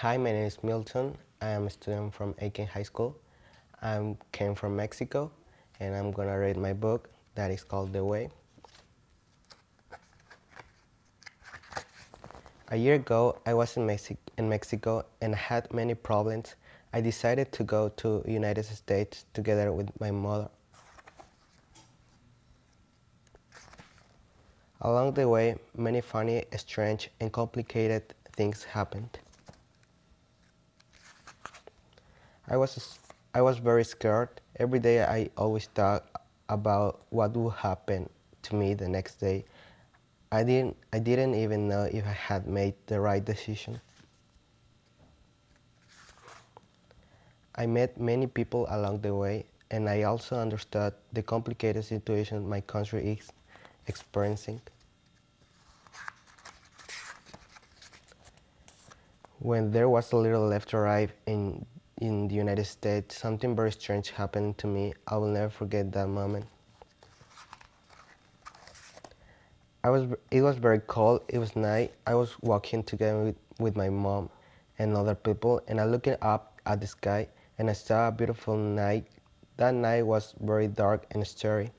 Hi, my name is Milton. I am a student from Aiken High School. I came from Mexico and I'm gonna read my book that is called The Way. A year ago, I was in, Mexi in Mexico and had many problems. I decided to go to United States together with my mother. Along the way, many funny, strange, and complicated things happened. I was I was very scared. Every day I always thought about what would happen to me the next day. I didn't I didn't even know if I had made the right decision. I met many people along the way and I also understood the complicated situation my country is experiencing. When there was a little left to arrive in in the United States, something very strange happened to me. I will never forget that moment. I was, it was very cold, it was night. I was walking together with, with my mom and other people, and I looked up at the sky and I saw a beautiful night. That night was very dark and scary.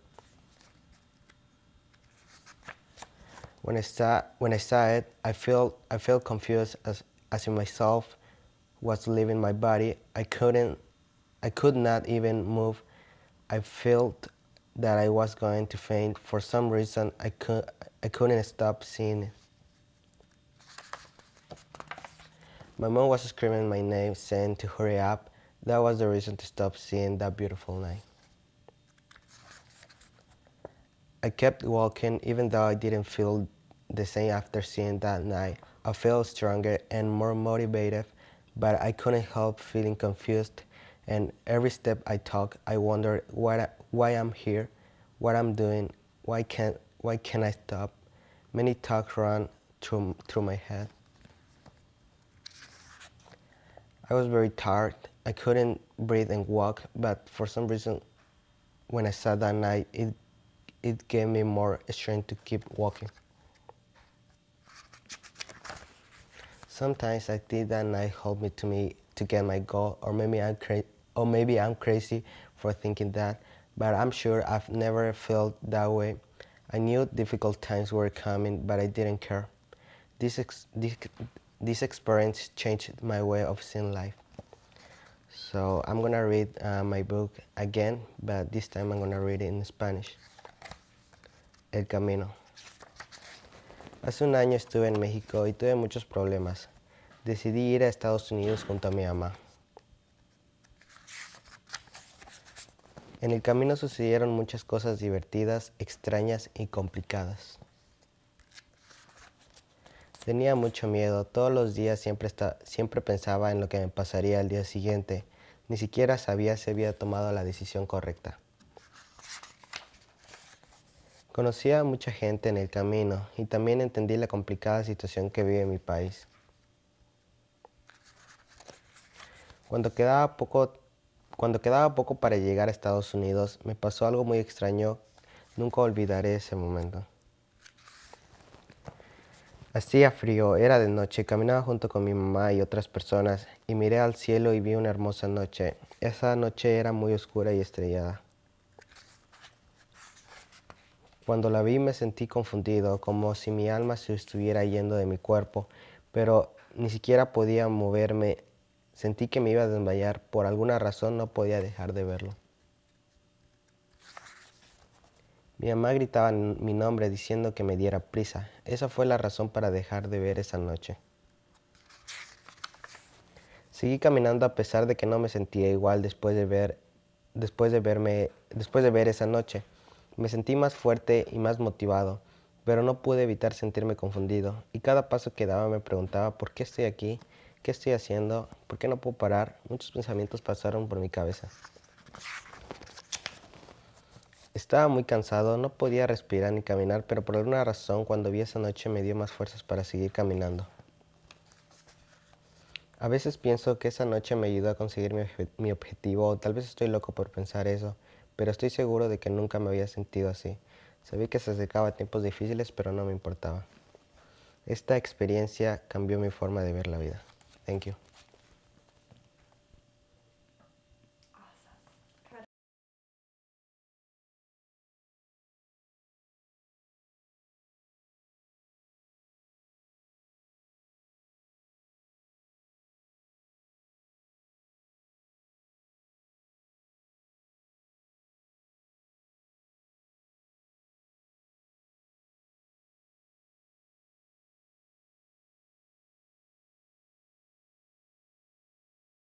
When I saw, when I saw it, I felt, I felt confused as, as in myself was leaving my body. I couldn't, I could not even move. I felt that I was going to faint. For some reason, I, could, I couldn't stop seeing it. My mom was screaming my name, saying to hurry up. That was the reason to stop seeing that beautiful night. I kept walking even though I didn't feel the same after seeing that night. I felt stronger and more motivated but I couldn't help feeling confused. And every step I took, I wondered why why I'm here, what I'm doing, why can't, why can't I stop? Many thoughts ran through, through my head. I was very tired. I couldn't breathe and walk, but for some reason, when I sat that night, it, it gave me more strength to keep walking. Sometimes I think that night helped me to me to get my goal, or maybe I'm cra- or maybe I'm crazy for thinking that. But I'm sure I've never felt that way. I knew difficult times were coming, but I didn't care. This ex- this, this experience changed my way of seeing life. So I'm gonna read uh, my book again, but this time I'm gonna read it in Spanish. El Camino. Hace un año estuve en México y tuve muchos problemas. Decidí ir a Estados Unidos junto a mi mamá. En el camino sucedieron muchas cosas divertidas, extrañas y complicadas. Tenía mucho miedo, todos los días siempre, siempre pensaba en lo que me pasaría al día siguiente, ni siquiera sabía si había tomado la decisión correcta. Conocí a mucha gente en el camino y también entendí la complicada situación que vive mi país. Cuando quedaba poco, cuando quedaba poco para llegar a Estados Unidos, me pasó algo muy extraño. Nunca olvidaré ese momento. Hacía frío, era de noche, caminaba junto con mi mamá y otras personas y miré al cielo y vi una hermosa noche. Esa noche era muy oscura y estrellada. Cuando la vi me sentí confundido, como si mi alma se estuviera yendo de mi cuerpo, pero ni siquiera podía moverme. Sentí que me iba a desmayar, por alguna razón no podía dejar de verlo. Mi mamá gritaba mi nombre diciendo que me diera prisa. Esa fue la razón para dejar de ver esa noche. Seguí caminando a pesar de que no me sentía igual después de ver después de verme después de ver esa noche. Me sentí más fuerte y más motivado, pero no pude evitar sentirme confundido y cada paso que daba me preguntaba por qué estoy aquí, qué estoy haciendo, por qué no puedo parar. Muchos pensamientos pasaron por mi cabeza. Estaba muy cansado, no podía respirar ni caminar, pero por alguna razón cuando vi esa noche me dio más fuerzas para seguir caminando. A veces pienso que esa noche me ayudó a conseguir mi, objetivo, o tal vez estoy loco por pensar eso, pero estoy seguro de que nunca me había sentido así. Sabía que se acercaba a tiempos difíciles, pero no me importaba. Esta experiencia cambió mi forma de ver la vida. Thank you.